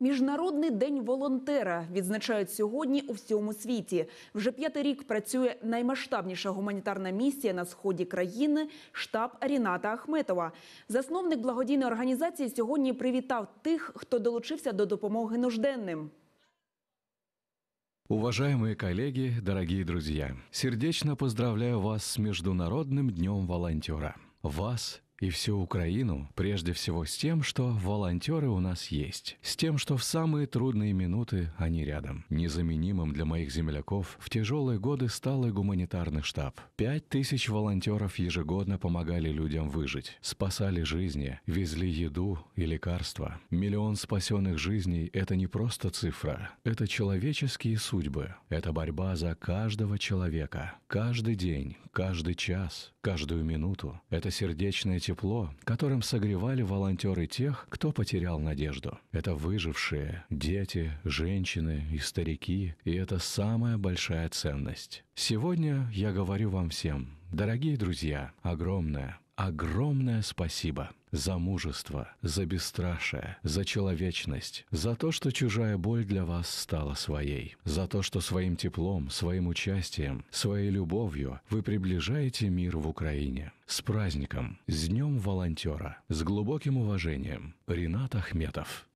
Міжнародний день волонтера відзначають сьогодні у всьому світі. Вже п'ятий рік працює наймасштабніша гуманітарна місія на сході країни штаб Ріната Ахметова. Засновник благодійної організації сьогодні привітав тих, хто долучився до допомоги нужденним. Уважаемые коллеги, дорогие друзья, сердечно поздравляю вас с Международным днем волонтера. Вас и всю Украину, прежде всего с тем, что волонтеры у нас есть, с тем, что в самые трудные минуты они рядом. Незаменимым для моих земляков в тяжелые годы стал и гуманитарный штаб. Пять тысяч волонтеров ежегодно помогали людям выжить, спасали жизни, везли еду и лекарства. Миллион спасенных жизней – это не просто цифра, это человеческие судьбы, это борьба за каждого человека, каждый день, каждый час, каждую минуту. Это сердечное тепло, которым согревали волонтеры тех, кто потерял надежду. Это выжившие, дети, женщины и старики, и это самая большая ценность. Сегодня я говорю вам всем, Дорогие друзья, огромное, огромное спасибо за мужество, за бесстрашие, за человечность, за то, что чужая боль для вас стала своей, за то, что своим теплом, своим участием, своей любовью вы приближаете мир в Украине. С праздником, с Днем волонтера, с глубоким уважением, Ренат Ахметов.